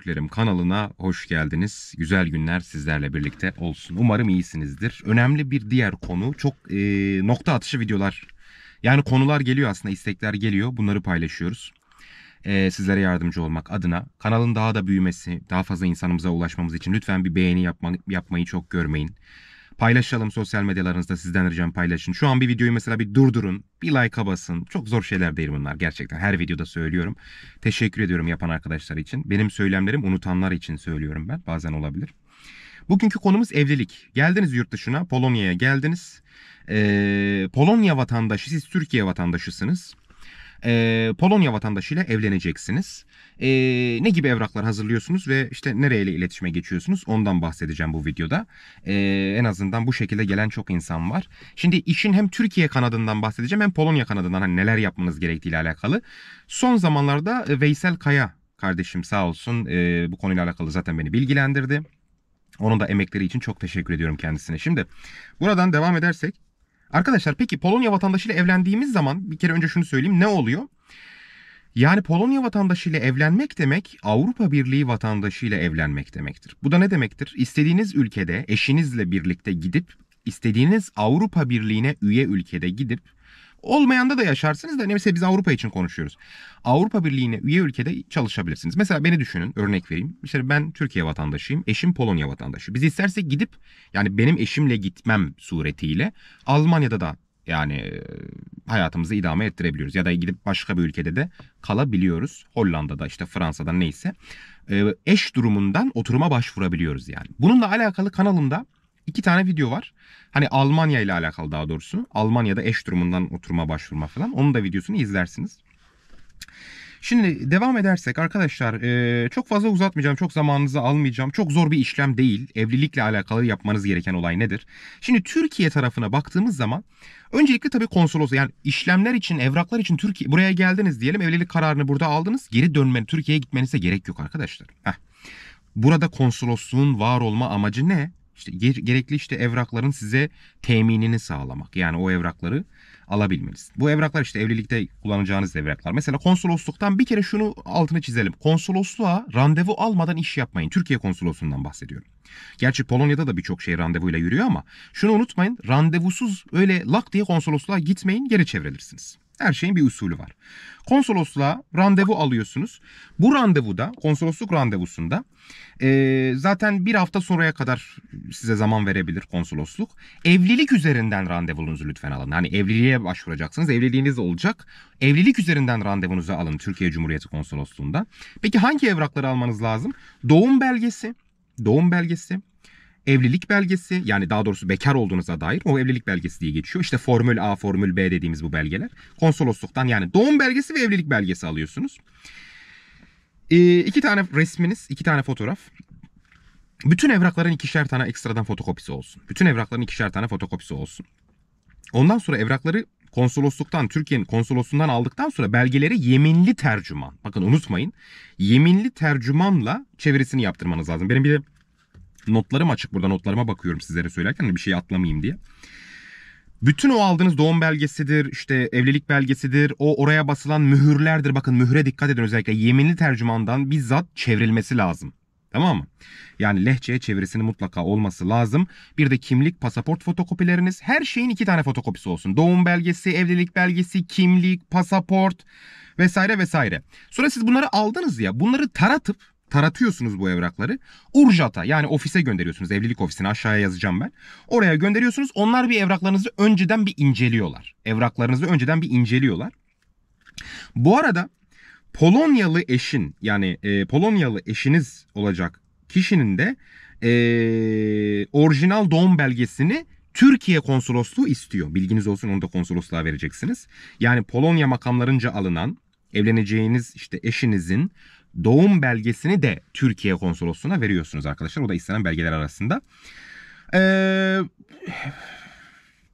Gördüklerim kanalına hoş geldiniz. Güzel günler sizlerle birlikte olsun. Umarım iyisinizdir. Önemli bir diğer konu çok e, nokta atışı videolar. Yani konular geliyor aslında istekler geliyor. Bunları paylaşıyoruz. E, sizlere yardımcı olmak adına kanalın daha da büyümesi, daha fazla insanımıza ulaşmamız için lütfen bir beğeni yapma, yapmayı çok görmeyin. Paylaşalım sosyal medyalarınızda sizden ricam paylaşın. Şu an bir videoyu mesela bir durdurun. Bir like'a basın. Çok zor şeyler değil bunlar gerçekten. Her videoda söylüyorum. Teşekkür ediyorum yapan arkadaşlar için. Benim söylemlerim unutanlar için söylüyorum ben. Bazen olabilir. Bugünkü konumuz evlilik. Geldiniz yurt dışına, Polonya'ya geldiniz. Ee, Polonya vatandaşı, siz Türkiye vatandaşısınız e, Polonya vatandaşıyla evleneceksiniz. E, ne gibi evraklar hazırlıyorsunuz ve işte nereyle iletişime geçiyorsunuz ondan bahsedeceğim bu videoda. E, en azından bu şekilde gelen çok insan var. Şimdi işin hem Türkiye kanadından bahsedeceğim hem Polonya kanadından hani neler yapmanız gerektiği ile alakalı. Son zamanlarda e, Veysel Kaya kardeşim sağ olsun e, bu konuyla alakalı zaten beni bilgilendirdi. Onun da emekleri için çok teşekkür ediyorum kendisine. Şimdi buradan devam edersek Arkadaşlar peki Polonya vatandaşıyla evlendiğimiz zaman bir kere önce şunu söyleyeyim ne oluyor? Yani Polonya vatandaşıyla evlenmek demek Avrupa Birliği vatandaşıyla evlenmek demektir. Bu da ne demektir? İstediğiniz ülkede eşinizle birlikte gidip istediğiniz Avrupa Birliği'ne üye ülkede gidip Olmayanda da yaşarsınız da neyse biz Avrupa için konuşuyoruz. Avrupa Birliği'ne üye ülkede çalışabilirsiniz. Mesela beni düşünün örnek vereyim. İşte ben Türkiye vatandaşıyım. Eşim Polonya vatandaşı. Biz istersek gidip yani benim eşimle gitmem suretiyle Almanya'da da yani e, hayatımızı idame ettirebiliyoruz. Ya da gidip başka bir ülkede de kalabiliyoruz. Hollanda'da işte Fransa'da neyse. E, eş durumundan oturuma başvurabiliyoruz yani. Bununla alakalı kanalımda iki tane video var. Hani Almanya ile alakalı daha doğrusu. Almanya'da eş durumundan oturuma başvurma falan. Onun da videosunu izlersiniz. Şimdi devam edersek arkadaşlar e, çok fazla uzatmayacağım. Çok zamanınızı almayacağım. Çok zor bir işlem değil. Evlilikle alakalı yapmanız gereken olay nedir? Şimdi Türkiye tarafına baktığımız zaman öncelikle tabii konsolosu yani işlemler için, evraklar için Türkiye buraya geldiniz diyelim. Evlilik kararını burada aldınız. Geri dönmen Türkiye'ye gitmenize gerek yok arkadaşlar. Heh. Burada konsolosluğun var olma amacı ne? İşte gerekli işte evrakların size teminini sağlamak. Yani o evrakları alabilmeniz. Bu evraklar işte evlilikte kullanacağınız evraklar. Mesela konsolosluktan bir kere şunu altına çizelim. Konsolosluğa randevu almadan iş yapmayın. Türkiye konsolosluğundan bahsediyorum. Gerçi Polonya'da da birçok şey randevuyla yürüyor ama şunu unutmayın. Randevusuz öyle lak diye konsolosluğa gitmeyin geri çevrilirsiniz. Her şeyin bir usulü var. Konsolosluğa randevu alıyorsunuz. Bu randevuda, konsolosluk randevusunda e, zaten bir hafta sonraya kadar size zaman verebilir konsolosluk. Evlilik üzerinden randevunuzu lütfen alın. Hani evliliğe başvuracaksınız, evliliğiniz olacak. Evlilik üzerinden randevunuzu alın Türkiye Cumhuriyeti Konsolosluğunda. Peki hangi evrakları almanız lazım? Doğum belgesi, doğum belgesi, evlilik belgesi yani daha doğrusu bekar olduğunuza dair o evlilik belgesi diye geçiyor. İşte formül A, formül B dediğimiz bu belgeler. Konsolosluktan yani doğum belgesi ve evlilik belgesi alıyorsunuz. E, iki tane resminiz, iki tane fotoğraf. Bütün evrakların ikişer tane ekstradan fotokopisi olsun. Bütün evrakların ikişer tane fotokopisi olsun. Ondan sonra evrakları konsolosluktan, Türkiye'nin konsolosundan aldıktan sonra belgeleri yeminli tercüman. Bakın unutmayın. Yeminli tercümanla çevirisini yaptırmanız lazım. Benim bir de notlarım açık burada notlarıma bakıyorum sizlere söylerken hani bir şey atlamayayım diye. Bütün o aldığınız doğum belgesidir, işte evlilik belgesidir, o oraya basılan mühürlerdir. Bakın mühüre dikkat edin özellikle yeminli tercümandan bizzat çevrilmesi lazım. Tamam mı? Yani lehçeye çevirisinin mutlaka olması lazım. Bir de kimlik, pasaport fotokopileriniz. Her şeyin iki tane fotokopisi olsun. Doğum belgesi, evlilik belgesi, kimlik, pasaport vesaire vesaire. Sonra siz bunları aldınız ya. Bunları taratıp taratıyorsunuz bu evrakları. Urjata yani ofise gönderiyorsunuz. Evlilik ofisine aşağıya yazacağım ben. Oraya gönderiyorsunuz. Onlar bir evraklarınızı önceden bir inceliyorlar. Evraklarınızı önceden bir inceliyorlar. Bu arada Polonyalı eşin yani e, Polonyalı eşiniz olacak kişinin de e, orijinal doğum belgesini Türkiye konsolosluğu istiyor. Bilginiz olsun onu da konsolosluğa vereceksiniz. Yani Polonya makamlarınca alınan evleneceğiniz işte eşinizin doğum belgesini de Türkiye konsolosluğuna veriyorsunuz arkadaşlar. O da istenen belgeler arasında. Ee,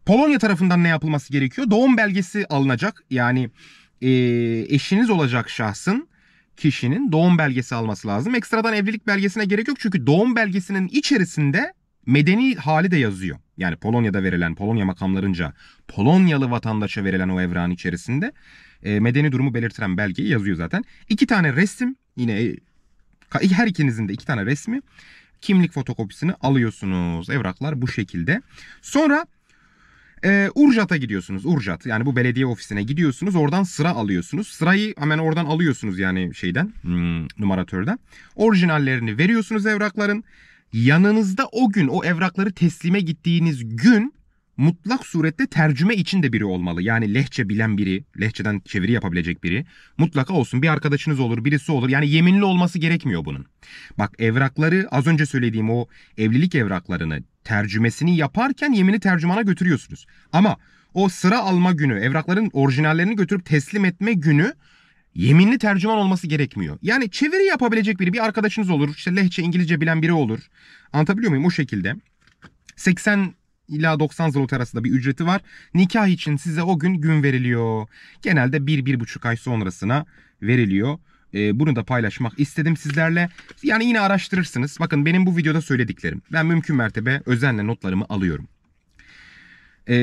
Polonya tarafından ne yapılması gerekiyor? Doğum belgesi alınacak. Yani e, eşiniz olacak şahsın kişinin doğum belgesi alması lazım. Ekstradan evlilik belgesine gerek yok çünkü doğum belgesinin içerisinde medeni hali de yazıyor. Yani Polonya'da verilen Polonya makamlarınca Polonyalı vatandaşa verilen o evran içerisinde e, medeni durumu belirtilen belgeyi yazıyor zaten. İki tane resim yine e, her ikinizin de iki tane resmi kimlik fotokopisini alıyorsunuz. Evraklar bu şekilde. Sonra e, Urjat'a gidiyorsunuz. Urjat yani bu belediye ofisine gidiyorsunuz. Oradan sıra alıyorsunuz. Sırayı hemen oradan alıyorsunuz yani şeyden hmm, numaratörden. Orijinallerini veriyorsunuz evrakların. Yanınızda o gün o evrakları teslime gittiğiniz gün mutlak surette tercüme için de biri olmalı. Yani lehçe bilen biri, lehçeden çeviri yapabilecek biri mutlaka olsun. Bir arkadaşınız olur, birisi olur. Yani yeminli olması gerekmiyor bunun. Bak evrakları az önce söylediğim o evlilik evraklarını tercümesini yaparken yemini tercümana götürüyorsunuz. Ama o sıra alma günü, evrakların orijinallerini götürüp teslim etme günü yeminli tercüman olması gerekmiyor. Yani çeviri yapabilecek biri bir arkadaşınız olur. İşte lehçe İngilizce bilen biri olur. Anlatabiliyor muyum? O şekilde. 80 ila 90 zloty arasında bir ücreti var. Nikah için size o gün gün veriliyor. Genelde 1-1,5 ay sonrasına veriliyor. Ee, bunu da paylaşmak istedim sizlerle. Yani yine araştırırsınız. Bakın benim bu videoda söylediklerim. Ben mümkün mertebe özenle notlarımı alıyorum. Ee,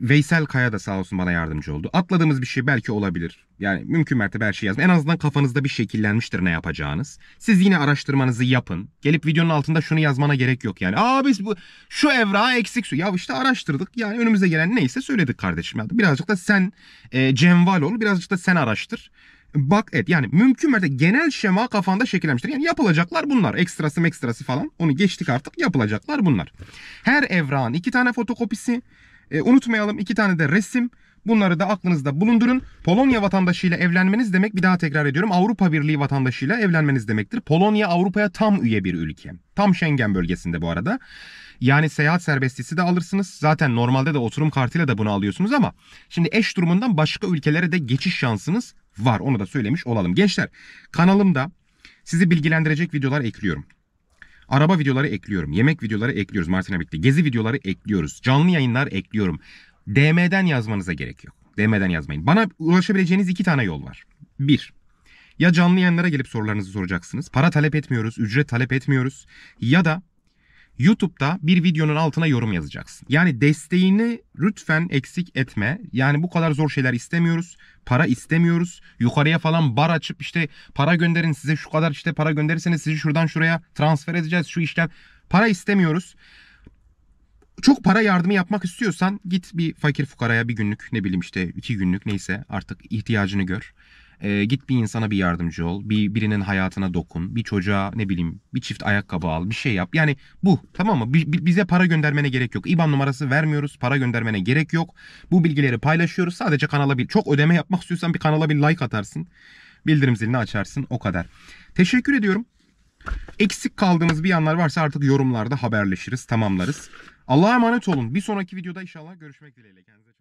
Veysel Kaya da sağ olsun bana yardımcı oldu. Atladığımız bir şey belki olabilir. Yani mümkün mertebe her şeyi yazın. En azından kafanızda bir şekillenmiştir ne yapacağınız. Siz yine araştırmanızı yapın. Gelip videonun altında şunu yazmana gerek yok yani. Aa biz bu şu evra eksik su. Ya işte araştırdık. Yani önümüze gelen neyse söyledik kardeşim. Birazcık da sen e, cemval ol. Birazcık da sen araştır bak et. Yani mümkün mertebe genel şema kafanda şekillenmiştir. Yani yapılacaklar bunlar. Ekstrası ekstrası falan. Onu geçtik artık. Yapılacaklar bunlar. Her evrağın iki tane fotokopisi. E, unutmayalım iki tane de resim. Bunları da aklınızda bulundurun. Polonya vatandaşıyla evlenmeniz demek bir daha tekrar ediyorum Avrupa Birliği vatandaşıyla evlenmeniz demektir. Polonya Avrupa'ya tam üye bir ülke. Tam Schengen bölgesinde bu arada. Yani seyahat serbestisi de alırsınız. Zaten normalde de oturum kartıyla da bunu alıyorsunuz ama şimdi eş durumundan başka ülkelere de geçiş şansınız var. Onu da söylemiş olalım. Gençler kanalımda sizi bilgilendirecek videolar ekliyorum. Araba videoları ekliyorum. Yemek videoları ekliyoruz Martin'e birlikte. Gezi videoları ekliyoruz. Canlı yayınlar ekliyorum. DM'den yazmanıza gerek yok. DM'den yazmayın. Bana ulaşabileceğiniz iki tane yol var. Bir, ya canlı yayınlara gelip sorularınızı soracaksınız. Para talep etmiyoruz, ücret talep etmiyoruz. Ya da YouTube'da bir videonun altına yorum yazacaksın. Yani desteğini lütfen eksik etme. Yani bu kadar zor şeyler istemiyoruz. Para istemiyoruz. Yukarıya falan bar açıp işte para gönderin size şu kadar işte para gönderirseniz sizi şuradan şuraya transfer edeceğiz şu işlem. Para istemiyoruz. Çok para yardımı yapmak istiyorsan git bir fakir fukaraya bir günlük ne bileyim işte iki günlük neyse artık ihtiyacını gör. E, git bir insana bir yardımcı ol. Bir birinin hayatına dokun. Bir çocuğa ne bileyim bir çift ayakkabı al. Bir şey yap. Yani bu tamam mı? B- bize para göndermene gerek yok. IBAN numarası vermiyoruz. Para göndermene gerek yok. Bu bilgileri paylaşıyoruz. Sadece kanala bir çok ödeme yapmak istiyorsan bir kanala bir like atarsın. Bildirim zilini açarsın. O kadar. Teşekkür ediyorum. Eksik kaldığımız bir yanlar varsa artık yorumlarda haberleşiriz, tamamlarız. Allah'a emanet olun. Bir sonraki videoda inşallah görüşmek dileğiyle. Kendinize